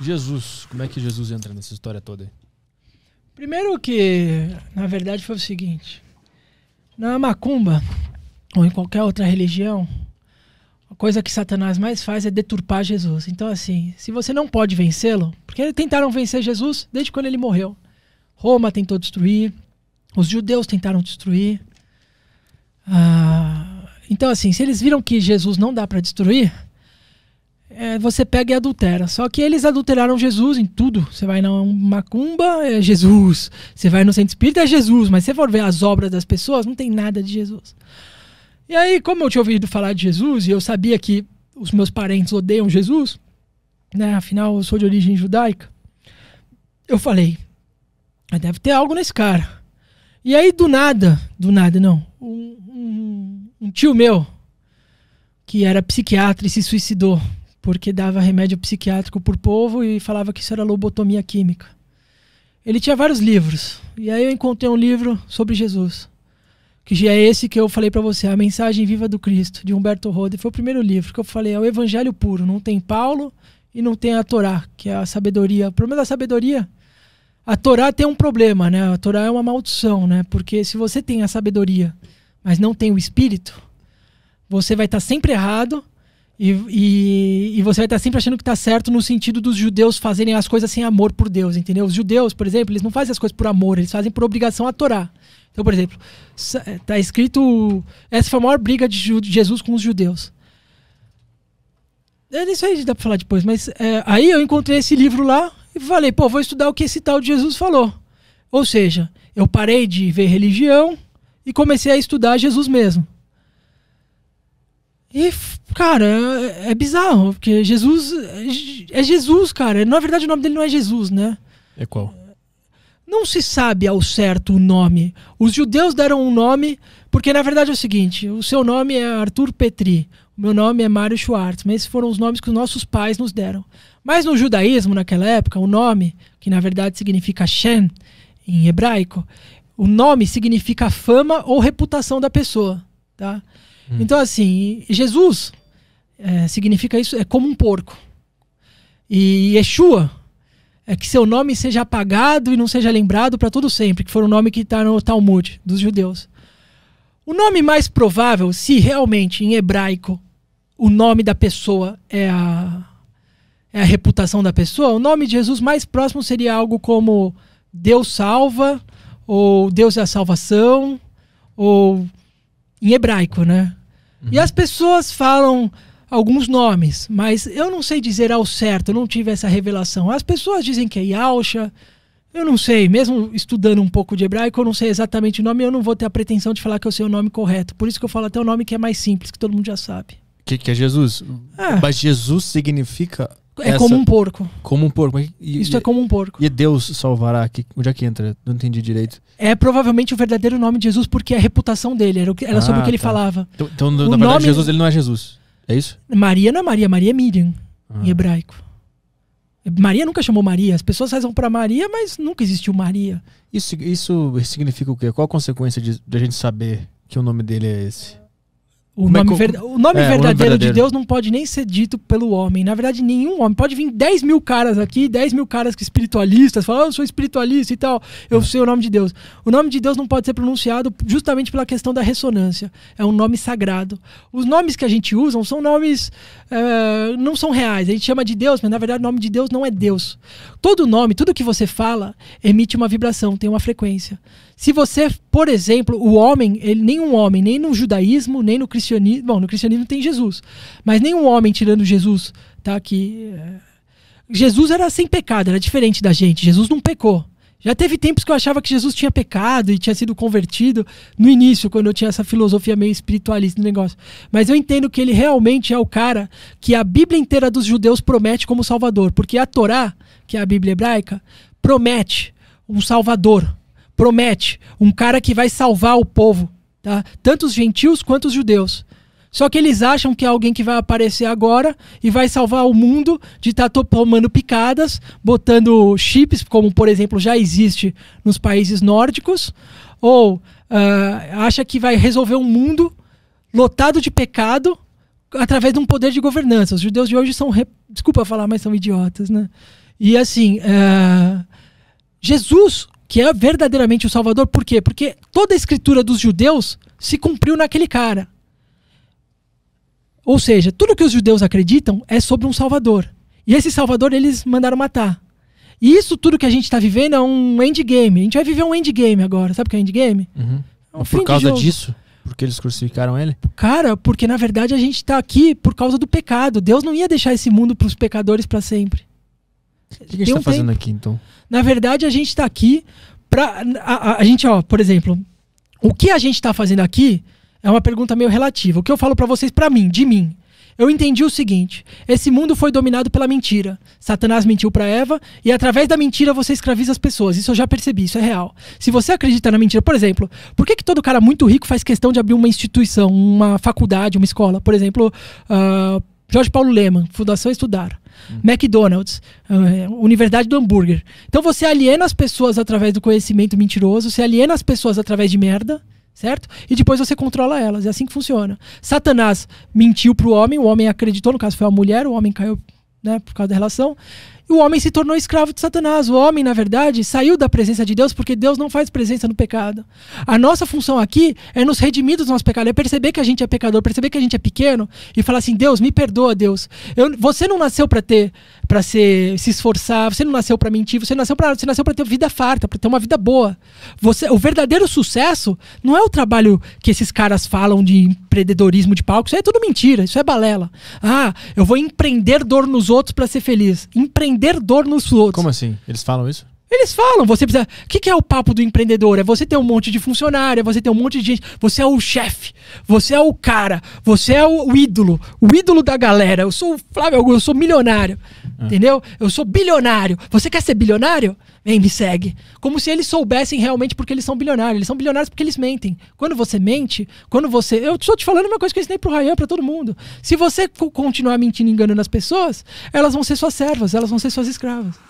Jesus, como é que Jesus entra nessa história toda? Aí? Primeiro que, na verdade, foi o seguinte. Na macumba, ou em qualquer outra religião, a coisa que Satanás mais faz é deturpar Jesus. Então, assim, se você não pode vencê-lo, porque tentaram vencer Jesus desde quando ele morreu. Roma tentou destruir, os judeus tentaram destruir. Ah, então, assim, se eles viram que Jesus não dá para destruir, é, você pega e adultera. Só que eles adulteraram Jesus em tudo. Você vai na macumba, é Jesus. Você vai no centro espírita, é Jesus. Mas se você for ver as obras das pessoas, não tem nada de Jesus. E aí, como eu tinha ouvido falar de Jesus e eu sabia que os meus parentes odeiam Jesus, né? Afinal, eu sou de origem judaica. Eu falei, ah, deve ter algo nesse cara. E aí, do nada, do nada não, um, um, um tio meu, que era psiquiatra e se suicidou, porque dava remédio psiquiátrico por povo e falava que isso era lobotomia química. Ele tinha vários livros. E aí eu encontrei um livro sobre Jesus. Que já é esse que eu falei para você, A Mensagem Viva do Cristo, de Humberto Roder. Foi o primeiro livro que eu falei, é o Evangelho Puro. Não tem Paulo e não tem a Torá, que é a sabedoria. O problema da sabedoria, a Torá tem um problema, né? A Torá é uma maldição, né? Porque se você tem a sabedoria, mas não tem o Espírito, você vai estar sempre errado e, e, e, você vai estar sempre achando que está certo no sentido dos judeus fazerem as coisas sem amor por Deus, entendeu? Os judeus, por exemplo, eles não fazem as coisas por amor, eles fazem por obrigação a Torá. Então, por exemplo, está é, escrito. Essa foi a maior briga de Jesus com os judeus. É isso aí, dá para falar depois, mas é, aí eu encontrei esse livro lá e falei, pô, vou estudar o que esse tal de Jesus falou. Ou seja, eu parei de ver religião e comecei a estudar Jesus mesmo. E, cara, é, é bizarro, porque Jesus é, é Jesus, cara. Na verdade, o nome dele não é Jesus, né? É qual? Não se sabe ao certo o nome. Os judeus deram um nome, porque na verdade é o seguinte: o seu nome é Arthur Petri, o meu nome é Mário Schwartz, mas esses foram os nomes que os nossos pais nos deram. Mas no judaísmo, naquela época, o nome, que na verdade significa Shem em hebraico, o nome significa fama ou reputação da pessoa. Tá? Hum. Então, assim, Jesus é, significa isso, é como um porco. E Yeshua é que seu nome seja apagado e não seja lembrado para todo sempre, que foi o nome que está no Talmud dos judeus. O nome mais provável, se realmente em hebraico o nome da pessoa é a, é a reputação da pessoa, o nome de Jesus mais próximo seria algo como Deus salva, ou Deus é a salvação, ou em hebraico, né? Uhum. E as pessoas falam alguns nomes, mas eu não sei dizer ao certo, eu não tive essa revelação. As pessoas dizem que é Yalcha, eu não sei, mesmo estudando um pouco de hebraico, eu não sei exatamente o nome, eu não vou ter a pretensão de falar que eu sei o nome correto. Por isso que eu falo até o nome que é mais simples, que todo mundo já sabe. O que, que é Jesus? Ah. Mas Jesus significa é essa, como um porco. Como um porco. E, Isso e, é como um porco. E Deus salvará. Aqui, onde é que entra? Não entendi direito. É provavelmente o verdadeiro nome de Jesus, porque a reputação dele era, era ah, sobre o ah, que ele tá. falava. Então, então na verdade, nome... Jesus ele não é Jesus. É isso? Maria não é Maria, Maria é Miriam, ah. em hebraico. Maria nunca chamou Maria. As pessoas rezam para Maria, mas nunca existiu Maria. Isso, isso significa o quê? Qual a consequência de, de a gente saber que o nome dele é esse? É o nome, é que... o nome é, verdadeiro, verdadeiro de Deus não pode nem ser dito pelo homem. Na verdade, nenhum homem. Pode vir 10 mil caras aqui, 10 mil caras que espiritualistas, falam, oh, eu sou espiritualista e tal, eu é. sei o nome de Deus. O nome de Deus não pode ser pronunciado justamente pela questão da ressonância. É um nome sagrado. Os nomes que a gente usa são nomes. Eh, não são reais. A gente chama de Deus, mas na verdade o nome de Deus não é Deus. Todo nome, tudo que você fala, emite uma vibração, tem uma frequência. Se você, por exemplo, o homem, ele, nenhum homem, nem no judaísmo, nem no cristianismo, cristianismo. Bom, no cristianismo tem Jesus. Mas nenhum homem tirando Jesus, tá? Que. É, Jesus era sem pecado, era diferente da gente. Jesus não pecou. Já teve tempos que eu achava que Jesus tinha pecado e tinha sido convertido no início, quando eu tinha essa filosofia meio espiritualista do negócio. Mas eu entendo que ele realmente é o cara que a Bíblia inteira dos judeus promete como salvador, porque a Torá, que é a Bíblia hebraica, promete um salvador, promete um cara que vai salvar o povo tá? tanto os gentios quanto os judeus. Só que eles acham que é alguém que vai aparecer agora e vai salvar o mundo de estar tá tomando picadas, botando chips, como por exemplo já existe nos países nórdicos, ou uh, acha que vai resolver um mundo lotado de pecado através de um poder de governança. Os judeus de hoje são, re... desculpa falar, mas são idiotas, né? E assim, uh... Jesus que é verdadeiramente o Salvador. Por quê? Porque toda a escritura dos judeus se cumpriu naquele cara. Ou seja, tudo que os judeus acreditam é sobre um Salvador. E esse Salvador eles mandaram matar. E isso tudo que a gente está vivendo é um endgame. A gente vai viver um endgame agora. Sabe o que é endgame? Uhum. É um por causa disso? Porque eles crucificaram ele? Cara, porque na verdade a gente está aqui por causa do pecado. Deus não ia deixar esse mundo para os pecadores para sempre. O que, a gente tá um tá fazendo tempo. aqui, então? Na verdade, a gente tá aqui pra. A, a, a, gente, ó, por exemplo, o que a gente tá fazendo aqui é uma pergunta meio relativa. O que eu falo para vocês, para mim, de mim. Eu entendi o seguinte: esse mundo foi dominado pela mentira. Satanás mentiu para Eva e através da mentira você escraviza as pessoas. Isso eu já percebi, isso é real. Se você acredita na mentira, por exemplo, por que, que todo cara muito rico faz questão de abrir uma instituição, uma faculdade, uma escola? Por exemplo, uh, Jorge Paulo Leman, Fundação Estudar, hum. McDonald's, uh, Universidade do Hambúrguer. Então você aliena as pessoas através do conhecimento mentiroso, você aliena as pessoas através de merda, certo? E depois você controla elas. É assim que funciona. Satanás mentiu para o homem, o homem acreditou, no caso foi a mulher, o homem caiu né, por causa da relação. E o homem se tornou escravo de Satanás. O homem, na verdade, saiu da presença de Deus porque Deus não faz presença no pecado. A nossa função aqui é nos redimir dos nossos pecados, é perceber que a gente é pecador, perceber que a gente é pequeno e falar assim: Deus, me perdoa, Deus. Eu, você não nasceu para ter, para se esforçar, você não nasceu para mentir, você nasceu para, você nasceu para ter vida farta, para ter uma vida boa. Você, o verdadeiro sucesso não é o trabalho que esses caras falam de empreendedorismo de palco. Isso é tudo mentira, isso é balela. Ah, eu vou empreender dor nos outros para ser feliz. Empreender entender dor nos outros. Como assim? Eles falam isso? Eles falam, você precisa. O que, que, é o papo do empreendedor? É você ter um monte de funcionário, é você ter um monte de gente. Você é o chefe, você é o cara, você é o, ídolo, o ídolo da galera. Eu sou o Flávio Augusto, eu sou milionário. Uhum. Entendeu? Eu sou bilionário. Você quer ser bilionário? Vem, me segue. Como se eles soubessem realmente porque eles são bilionários. Eles são bilionários porque eles mentem. Quando você mente, quando você. Eu estou te falando uma coisa que eu ensinei pro Ryan, para todo mundo. Se você continuar mentindo e enganando as pessoas, elas vão ser suas servas, elas vão ser suas escravas.